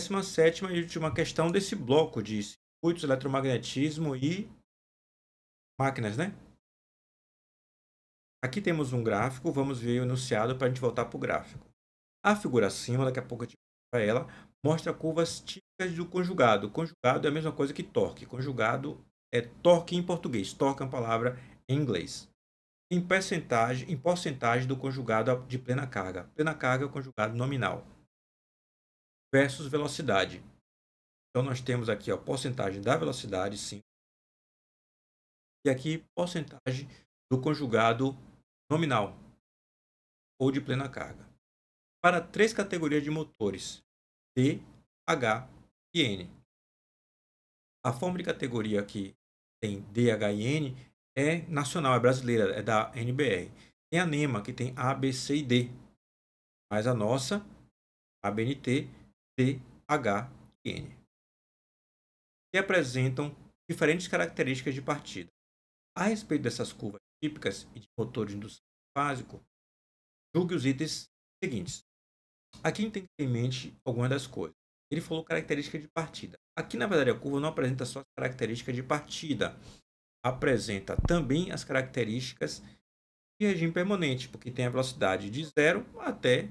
17 e última questão desse bloco de circuitos, eletromagnetismo e máquinas, né? Aqui temos um gráfico, vamos ver o enunciado para a gente voltar para o gráfico. A figura acima, daqui a pouco a gente vai ela, mostra curvas típicas do conjugado. Conjugado é a mesma coisa que torque. Conjugado é torque em português, torque é uma palavra em inglês. Em percentagem, em porcentagem do conjugado de plena carga. Plena carga é o conjugado nominal versus velocidade. Então, nós temos aqui a porcentagem da velocidade, sim e aqui porcentagem do conjugado nominal ou de plena carga. Para três categorias de motores, T, H e N. A forma de categoria que tem D, H e N é nacional, é brasileira, é da NBR. Tem a NEMA, que tem A, B, C e D. Mas a nossa, a BNT, N, que apresentam diferentes características de partida. A respeito dessas curvas típicas e de motor de indução básico, julgue os itens seguintes. Aqui a gente tem que ter em mente algumas das coisas. Ele falou característica de partida. Aqui, na verdade, a curva não apresenta só as características de partida, apresenta também as características de regime permanente, porque tem a velocidade de 0 até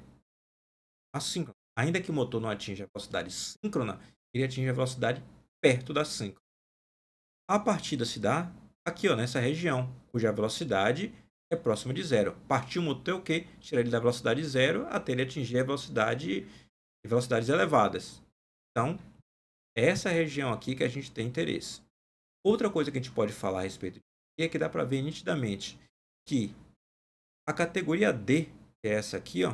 a 5. Ainda que o motor não atinja a velocidade síncrona, ele atinge a velocidade perto da síncrona. A partida se dá aqui, ó, nessa região, cuja velocidade é próxima de zero. Partir o motor é o quê? Tirar ele da velocidade zero até ele atingir a velocidade, velocidades elevadas. Então, é essa região aqui que a gente tem interesse. Outra coisa que a gente pode falar a respeito é que dá para ver nitidamente que a categoria D, que é essa aqui, ó,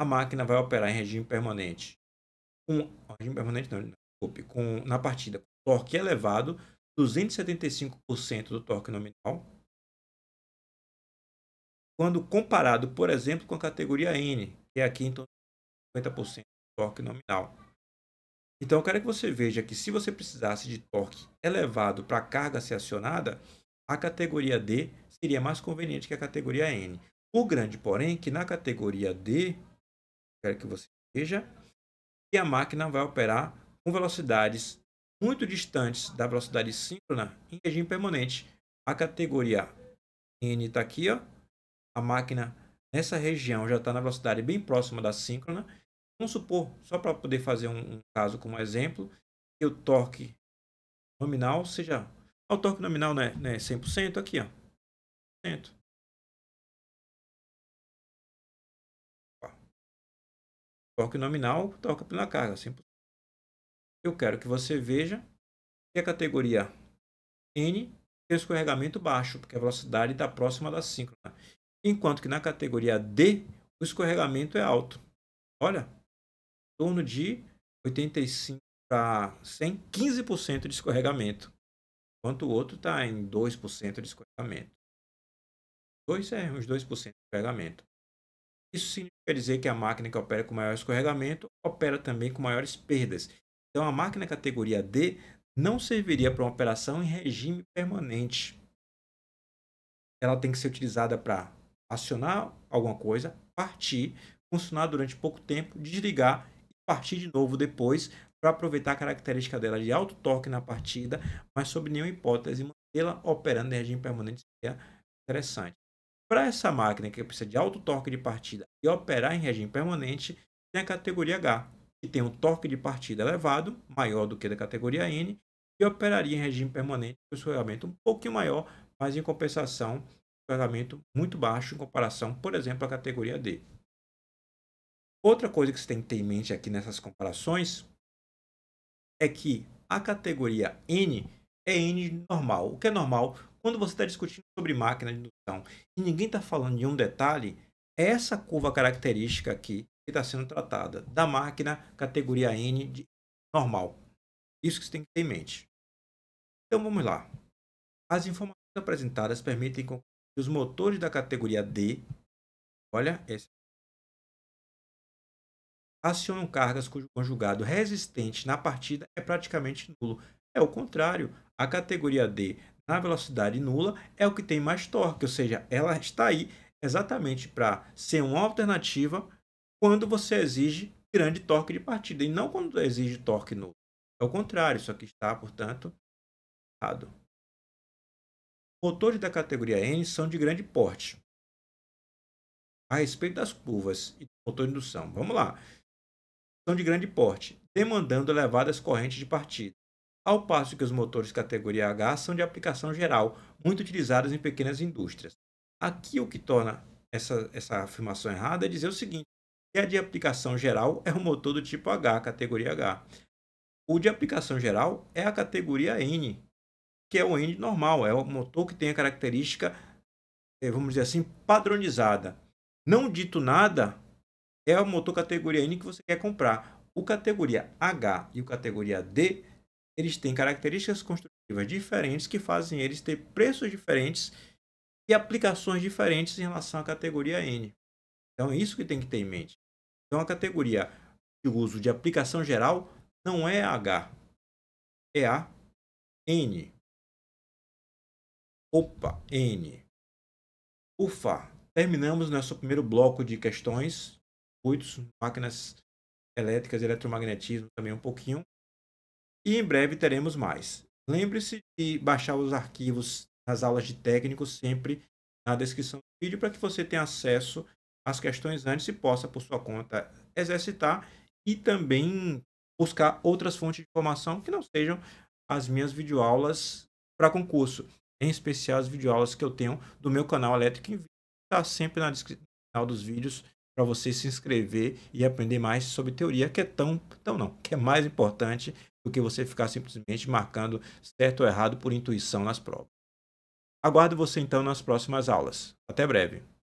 a máquina vai operar em regime permanente com regime permanente não, né? desculpe, com na partida com torque elevado, 275% do torque nominal. Quando comparado, por exemplo, com a categoria N, que é aqui em torno de 50% do torque nominal. Então, eu quero que você veja que se você precisasse de torque elevado para a carga ser acionada, a categoria D seria mais conveniente que a categoria N. O grande, porém, é que na categoria D quero que você veja e a máquina vai operar com velocidades muito distantes da velocidade síncrona em regime permanente. A categoria N está aqui, ó. a máquina nessa região já está na velocidade bem próxima da síncrona. Vamos supor, só para poder fazer um, um, caso como exemplo, que o torque nominal seja... Ah, o torque nominal não é, não é 100%, aqui, ó. Torque nominal, torque pela carga. Simples. Eu quero que você veja que a categoria N tem escorregamento baixo, porque a velocidade está próxima da síncrona. Enquanto que na categoria D, o escorregamento é alto. Olha, em torno de 85 para 100, 15% de escorregamento. Enquanto o outro está em 2% de escorregamento. 2 é uns 2% de escorregamento. Isso significa dizer que a máquina que opera com maior escorregamento opera também com maiores perdas. Então, a máquina categoria D não serviria para uma operação em regime permanente. Ela tem que ser utilizada para acionar alguma coisa, partir, funcionar durante pouco tempo, desligar e partir de novo depois para aproveitar a característica dela de alto torque na partida, mas sob nenhuma hipótese mantê-la operando em regime permanente seria interessante. Para essa máquina que precisa de alto torque de partida e operar em regime permanente, tem a categoria H, que tem um torque de partida elevado, maior do que da categoria N, e operaria em regime permanente com o escorregamento um pouquinho maior, mas em compensação, escorregamento muito baixo em comparação, por exemplo, à categoria D. Outra coisa que você tem que ter em mente aqui nessas comparações é que a categoria N é N normal. O que é normal? quando você está discutindo sobre máquina de indução e ninguém está falando de um detalhe, essa curva característica aqui que está sendo tratada da máquina categoria N de normal. Isso que você tem que ter em mente. Então vamos lá. As informações apresentadas permitem que os motores da categoria D, olha, esse, acionam cargas cujo conjugado resistente na partida é praticamente nulo. É o contrário, a categoria D na velocidade nula é o que tem mais torque, ou seja, ela está aí exatamente para ser uma alternativa quando você exige grande torque de partida e não quando exige torque nulo. É o contrário, isso aqui está, portanto, errado. Motores da categoria N são de grande porte. A respeito das curvas e do motor de indução, vamos lá. São de grande porte, demandando elevadas correntes de partida ao passo que os motores categoria H são de aplicação geral, muito utilizados em pequenas indústrias. Aqui o que torna essa, essa afirmação errada é dizer o seguinte, que a de aplicação geral é o motor do tipo H, categoria H. O de aplicação geral é a categoria N, que é o N normal, é o motor que tem a característica, eh, vamos dizer assim, padronizada. Não dito nada, é o motor categoria N que você quer comprar. O categoria H e o categoria D eles têm características construtivas diferentes que fazem eles ter preços diferentes e aplicações diferentes em relação à categoria N. Então é isso que tem que ter em mente. Então a categoria de uso de aplicação geral não é H, é a N. Opa, N. Ufa, terminamos nosso primeiro bloco de questões, circuitos, máquinas elétricas, eletromagnetismo também um pouquinho. E em breve teremos mais. Lembre-se de baixar os arquivos das aulas de técnico sempre na descrição do vídeo para que você tenha acesso às questões antes e possa, por sua conta, exercitar e também buscar outras fontes de informação que não sejam as minhas videoaulas para concurso, em especial as videoaulas que eu tenho do meu canal Elétrico em Vídeo, está sempre na descrição dos vídeos para você se inscrever e aprender mais sobre teoria, que é tão, tão não, que é mais importante do que você ficar simplesmente marcando certo ou errado por intuição nas provas. Aguardo você então nas próximas aulas. Até breve!